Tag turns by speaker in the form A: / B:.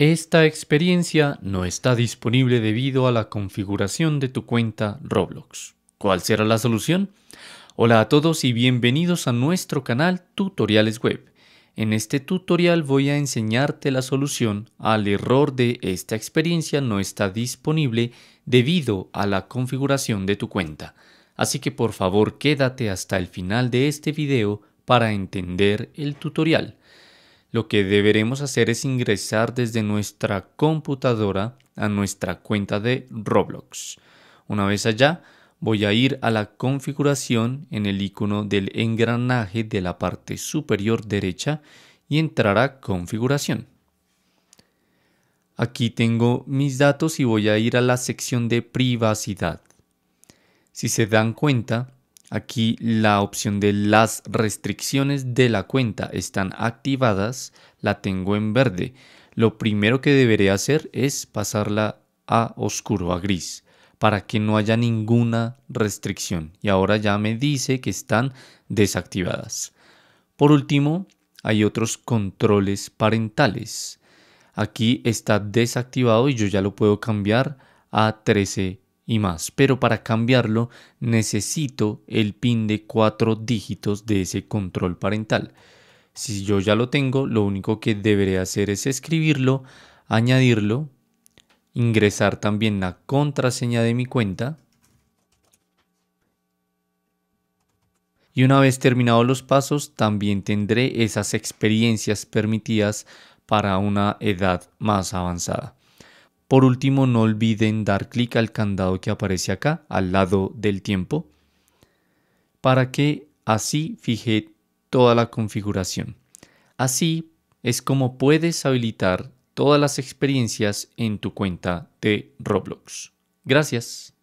A: Esta experiencia no está disponible debido a la configuración de tu cuenta Roblox. ¿Cuál será la solución? Hola a todos y bienvenidos a nuestro canal Tutoriales Web. En este tutorial voy a enseñarte la solución al error de esta experiencia no está disponible debido a la configuración de tu cuenta. Así que por favor quédate hasta el final de este video para entender el tutorial lo que deberemos hacer es ingresar desde nuestra computadora a nuestra cuenta de Roblox. Una vez allá, voy a ir a la configuración en el icono del engranaje de la parte superior derecha y entrar a configuración. Aquí tengo mis datos y voy a ir a la sección de privacidad. Si se dan cuenta, Aquí la opción de las restricciones de la cuenta están activadas, la tengo en verde. Lo primero que deberé hacer es pasarla a oscuro, a gris, para que no haya ninguna restricción. Y ahora ya me dice que están desactivadas. Por último, hay otros controles parentales. Aquí está desactivado y yo ya lo puedo cambiar a 13 y más, pero para cambiarlo necesito el pin de cuatro dígitos de ese control parental. Si yo ya lo tengo, lo único que deberé hacer es escribirlo, añadirlo, ingresar también la contraseña de mi cuenta. Y una vez terminados los pasos, también tendré esas experiencias permitidas para una edad más avanzada. Por último, no olviden dar clic al candado que aparece acá, al lado del tiempo, para que así fije toda la configuración. Así es como puedes habilitar todas las experiencias en tu cuenta de Roblox. Gracias.